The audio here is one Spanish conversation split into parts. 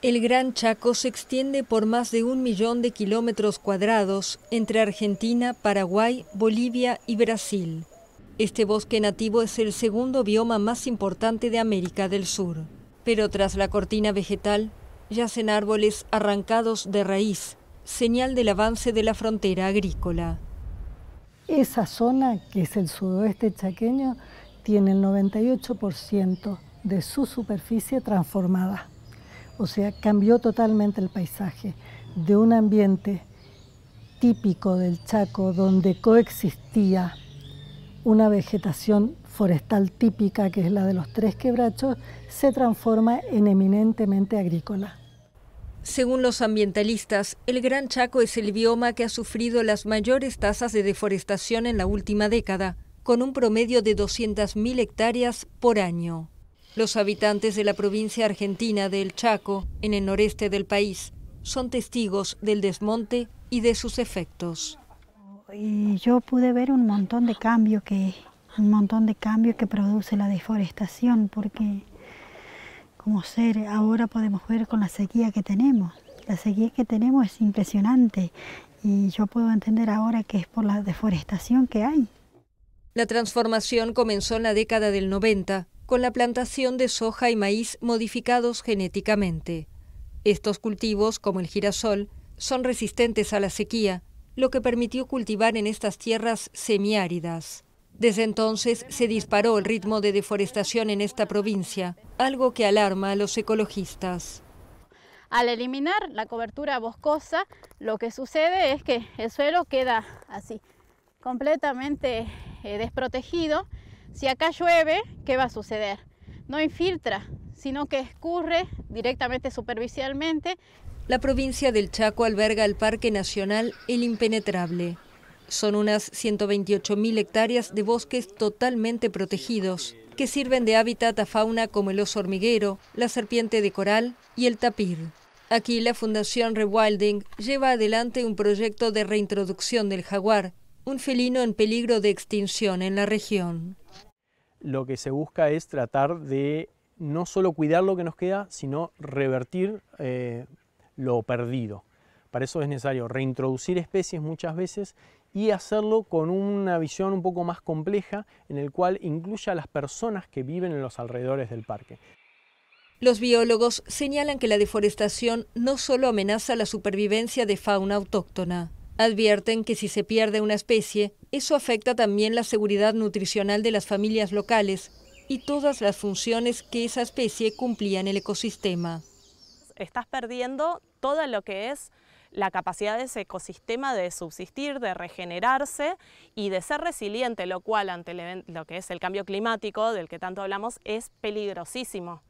El Gran Chaco se extiende por más de un millón de kilómetros cuadrados entre Argentina, Paraguay, Bolivia y Brasil. Este bosque nativo es el segundo bioma más importante de América del Sur. Pero tras la cortina vegetal, yacen árboles arrancados de raíz, señal del avance de la frontera agrícola. Esa zona, que es el sudoeste chaqueño, tiene el 98% de su superficie transformada. O sea, cambió totalmente el paisaje de un ambiente típico del Chaco donde coexistía una vegetación forestal típica, que es la de los tres quebrachos, se transforma en eminentemente agrícola. Según los ambientalistas, el Gran Chaco es el bioma que ha sufrido las mayores tasas de deforestación en la última década, con un promedio de 200.000 hectáreas por año. Los habitantes de la provincia argentina del Chaco, en el noreste del país, son testigos del desmonte y de sus efectos. yo pude ver un montón de cambio que un montón de cambios que produce la deforestación porque como ser ahora podemos ver con la sequía que tenemos. La sequía que tenemos es impresionante y yo puedo entender ahora que es por la deforestación que hay. La transformación comenzó en la década del 90 con la plantación de soja y maíz modificados genéticamente. Estos cultivos, como el girasol, son resistentes a la sequía, lo que permitió cultivar en estas tierras semiáridas. Desde entonces se disparó el ritmo de deforestación en esta provincia, algo que alarma a los ecologistas. Al eliminar la cobertura boscosa, lo que sucede es que el suelo queda así, completamente eh, desprotegido si acá llueve, ¿qué va a suceder? No infiltra, sino que escurre directamente superficialmente. La provincia del Chaco alberga el Parque Nacional El Impenetrable. Son unas 128.000 hectáreas de bosques totalmente protegidos, que sirven de hábitat a fauna como el oso hormiguero, la serpiente de coral y el tapir. Aquí la Fundación Rewilding lleva adelante un proyecto de reintroducción del jaguar, un felino en peligro de extinción en la región. Lo que se busca es tratar de no solo cuidar lo que nos queda, sino revertir eh, lo perdido. Para eso es necesario reintroducir especies muchas veces y hacerlo con una visión un poco más compleja en el cual incluya a las personas que viven en los alrededores del parque. Los biólogos señalan que la deforestación no solo amenaza la supervivencia de fauna autóctona, Advierten que si se pierde una especie, eso afecta también la seguridad nutricional de las familias locales y todas las funciones que esa especie cumplía en el ecosistema. Estás perdiendo todo lo que es la capacidad de ese ecosistema de subsistir, de regenerarse y de ser resiliente, lo cual ante lo que es el cambio climático del que tanto hablamos es peligrosísimo.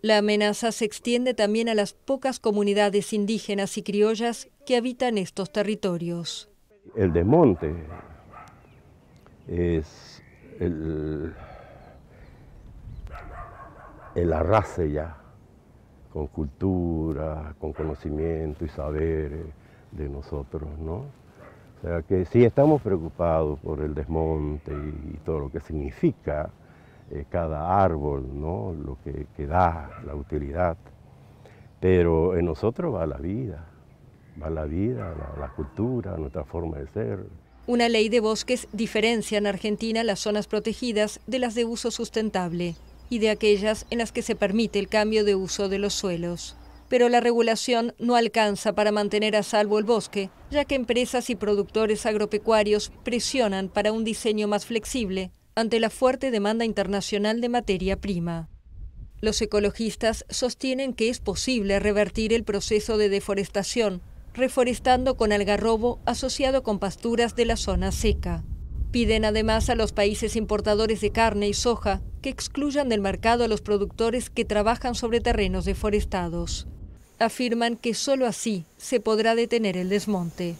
La amenaza se extiende también a las pocas comunidades indígenas y criollas que habitan estos territorios. El desmonte es el, el arrase ya, con cultura, con conocimiento y saber de nosotros, ¿no? O sea que si estamos preocupados por el desmonte y todo lo que significa eh, cada árbol, ¿no? lo que, da, la utilidad. Pero en nosotros va la vida, va la vida, la cultura, nuestra forma de ser. Una ley de bosques diferencia en Argentina las zonas protegidas de las de uso sustentable y de aquellas en las que se permite el cambio de uso de los suelos. Pero la regulación no alcanza para mantener a salvo el bosque, ya que empresas y productores agropecuarios presionan para un diseño más flexible ante la fuerte demanda internacional de materia prima. Los ecologistas sostienen que es posible revertir el proceso de deforestación, reforestando con algarrobo asociado con pasturas de la zona seca. Piden además a los países importadores de carne y soja que excluyan del mercado a los productores que trabajan sobre terrenos deforestados. Afirman que sólo así se podrá detener el desmonte.